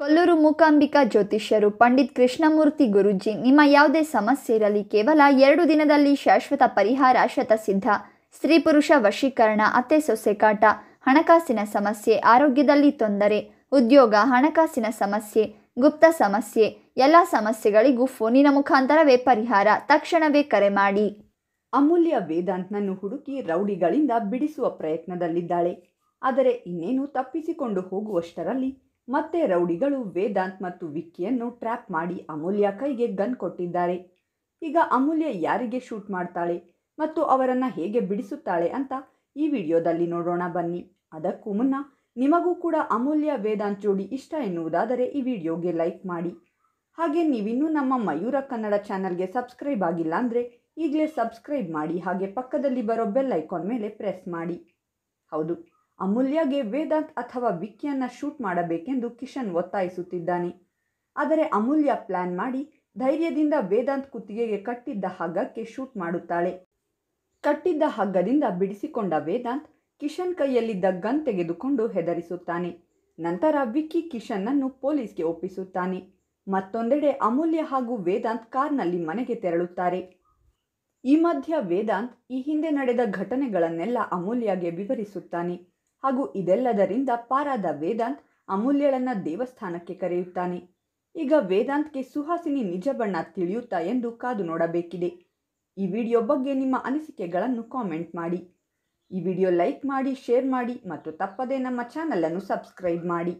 ಕೊಲ್ಲೂರು ಮೂಕಾಂಬಿಕಾ ಜ್ಯೋತಿಷ್ಯರು ಪಂಡಿತ್ ಕೃಷ್ಣಮೂರ್ತಿ ಗುರುಜಿ ನಿಮ್ಮ ಯಾವುದೇ ಸಮಸ್ಯೆ ಇರಲಿ ಕೇವಲ ಎರಡು ದಿನದಲ್ಲಿ ಶಾಶ್ವತ ಪರಿಹಾರ ಶತಸಿದ್ಧ ಸ್ತ್ರೀ ಪುರುಷ ವಶೀಕರಣ ಅತ್ತೆ ಸೊಸೆ ಕಾಟ ಹಣಕಾಸಿನ ಸಮಸ್ಯೆ ಆರೋಗ್ಯದಲ್ಲಿ ತೊಂದರೆ ಉದ್ಯೋಗ ಹಣಕಾಸಿನ ಸಮಸ್ಯೆ ಗುಪ್ತ ಸಮಸ್ಯೆ ಎಲ್ಲ ಸಮಸ್ಯೆಗಳಿಗೂ ಫೋನಿನ ಮುಖಾಂತರವೇ ಪರಿಹಾರ ತಕ್ಷಣವೇ ಕರೆ ಮಾಡಿ ಅಮೂಲ್ಯ ವೇದಾಂತ್ನನ್ನು ಹುಡುಕಿ ರೌಡಿಗಳಿಂದ ಬಿಡಿಸುವ ಪ್ರಯತ್ನದಲ್ಲಿದ್ದಾಳೆ ಆದರೆ ಇನ್ನೇನು ತಪ್ಪಿಸಿಕೊಂಡು ಹೋಗುವಷ್ಟರಲ್ಲಿ ಮತ್ತೆ ರೌಡಿಗಳು ವೇದಾಂತ್ ಮತ್ತು ವಿಕ್ಕಿಯನ್ನು ಟ್ರ್ಯಾಪ್ ಮಾಡಿ ಅಮೂಲ್ಯ ಕೈಗೆ ಗನ್ ಕೊಟ್ಟಿದ್ದಾರೆ ಈಗ ಅಮೂಲ್ಯ ಯಾರಿಗೆ ಶೂಟ್ ಮಾಡ್ತಾಳೆ ಮತ್ತು ಅವರನ್ನು ಹೇಗೆ ಬಿಡಿಸುತ್ತಾಳೆ ಅಂತ ಈ ವಿಡಿಯೋದಲ್ಲಿ ನೋಡೋಣ ಬನ್ನಿ ಅದಕ್ಕೂ ಮುನ್ನ ನಿಮಗೂ ಕೂಡ ಅಮೂಲ್ಯ ವೇದಾಂತ್ ಜೋಡಿ ಇಷ್ಟ ಎನ್ನುವುದಾದರೆ ಈ ವಿಡಿಯೋಗೆ ಲೈಕ್ ಮಾಡಿ ಹಾಗೆ ನೀವಿನ್ನೂ ನಮ್ಮ ಮಯೂರ ಕನ್ನಡ ಚಾನಲ್ಗೆ ಸಬ್ಸ್ಕ್ರೈಬ್ ಆಗಿಲ್ಲ ಅಂದರೆ ಈಗಲೇ ಸಬ್ಸ್ಕ್ರೈಬ್ ಮಾಡಿ ಹಾಗೆ ಪಕ್ಕದಲ್ಲಿ ಬರೋ ಬೆಲ್ ಐಕಾನ್ ಮೇಲೆ ಪ್ರೆಸ್ ಮಾಡಿ ಹೌದು ಅಮೂಲ್ಯಗೆ ವೇದಾಂತ್ ಅಥವಾ ವಿಕ್ಕಿಯನ್ನು ಶೂಟ್ ಮಾಡಬೇಕೆಂದು ಕಿಶನ್ ಒತ್ತಾಯಿಸುತ್ತಿದ್ದಾನೆ ಆದರೆ ಅಮೂಲ್ಯ ಪ್ಲಾನ್ ಮಾಡಿ ಧೈರ್ಯದಿಂದ ವೇದಾಂತ್ ಕುತ್ತಿಗೆಗೆ ಕಟ್ಟಿದ್ದ ಹಗ್ಗಕ್ಕೆ ಶೂಟ್ ಮಾಡುತ್ತಾಳೆ ಕಟ್ಟಿದ್ದ ಹಗ್ಗದಿಂದ ಬಿಡಿಸಿಕೊಂಡ ವೇದಾಂತ್ ಕಿಶನ್ ಕೈಯಲ್ಲಿದ್ದ ಗನ್ ತೆಗೆದುಕೊಂಡು ಹೆದರಿಸುತ್ತಾನೆ ನಂತರ ವಿಕ್ಕಿ ಕಿಶನ್ನನ್ನು ಪೊಲೀಸ್ಗೆ ಒಪ್ಪಿಸುತ್ತಾನೆ ಮತ್ತೊಂದೆಡೆ ಅಮೂಲ್ಯ ಹಾಗೂ ವೇದಾಂತ್ ಕಾರ್ನಲ್ಲಿ ಮನೆಗೆ ತೆರಳುತ್ತಾರೆ ಈ ಮಧ್ಯ ವೇದಾಂತ್ ಈ ಹಿಂದೆ ನಡೆದ ಘಟನೆಗಳನ್ನೆಲ್ಲ ಅಮೂಲ್ಯಗೆ ವಿವರಿಸುತ್ತಾನೆ ಹಾಗೂ ಇದೆಲ್ಲದರಿಂದ ಪಾರಾದ ವೇದಾಂತ್ ಅಮೂಲ್ಯಳನ್ನ ದೇವಸ್ಥಾನಕ್ಕೆ ಕರೆಯುತ್ತಾನೆ ಈಗ ವೇದಾಂತ್ಗೆ ಸುಹಾಸಿನಿ ನಿಜ ಬಣ್ಣ ತಿಳಿಯುತ್ತಾ ಎಂದು ಕಾದು ನೋಡಬೇಕಿದೆ ಈ ವಿಡಿಯೋ ಬಗ್ಗೆ ನಿಮ್ಮ ಅನಿಸಿಕೆಗಳನ್ನು ಕಾಮೆಂಟ್ ಮಾಡಿ ಈ ವಿಡಿಯೋ ಲೈಕ್ ಮಾಡಿ ಶೇರ್ ಮಾಡಿ ಮತ್ತು ತಪ್ಪದೇ ನಮ್ಮ ಚಾನಲನ್ನು ಸಬ್ಸ್ಕ್ರೈಬ್ ಮಾಡಿ